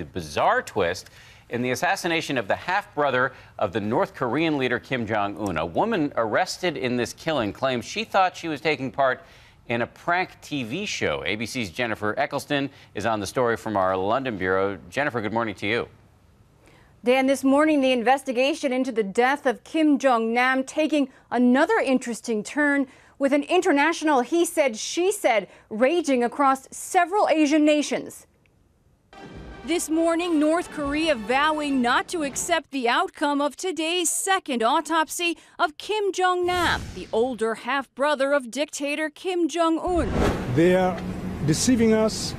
the bizarre twist in the assassination of the half brother of the North Korean leader Kim Jong un. A woman arrested in this killing claims she thought she was taking part in a prank TV show. ABC's Jennifer Eccleston is on the story from our London Bureau. Jennifer, good morning to you. Dan, this morning, the investigation into the death of Kim Jong Nam taking another interesting turn with an international he said, she said raging across several Asian nations. This morning, North Korea vowing not to accept the outcome of today's second autopsy of Kim Jong Nam, the older half brother of dictator Kim Jong Un. They are deceiving us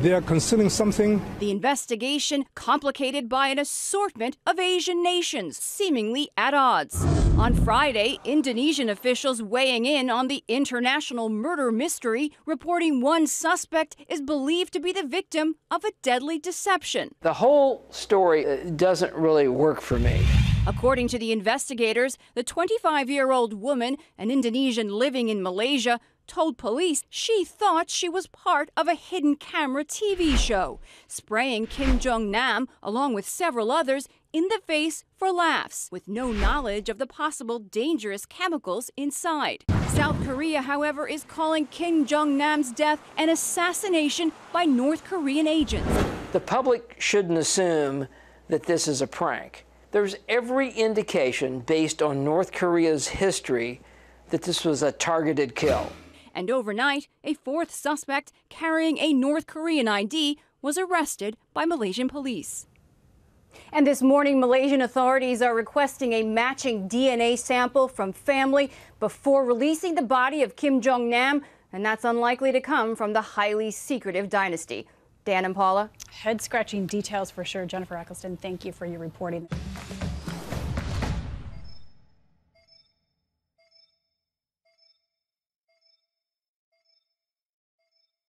they're concealing something. The investigation complicated by an assortment of Asian nations, seemingly at odds. On Friday, Indonesian officials weighing in on the international murder mystery, reporting one suspect is believed to be the victim of a deadly deception. The whole story uh, doesn't really work for me. According to the investigators, the 25 year old woman, an Indonesian living in Malaysia, told police she thought she was part of a hidden camera TV show, spraying Kim Jong Nam, along with several others, in the face for laughs, with no knowledge of the possible dangerous chemicals inside. South Korea, however, is calling Kim Jong Nam's death an assassination by North Korean agents. The public shouldn't assume that this is a prank. There's every indication, based on North Korea's history, that this was a targeted kill. And overnight, a fourth suspect carrying a North Korean ID was arrested by Malaysian police. And this morning, Malaysian authorities are requesting a matching DNA sample from family before releasing the body of Kim Jong Nam, and that's unlikely to come from the highly secretive dynasty. Dan and Paula. Head scratching details for sure. Jennifer Eccleston, thank you for your reporting.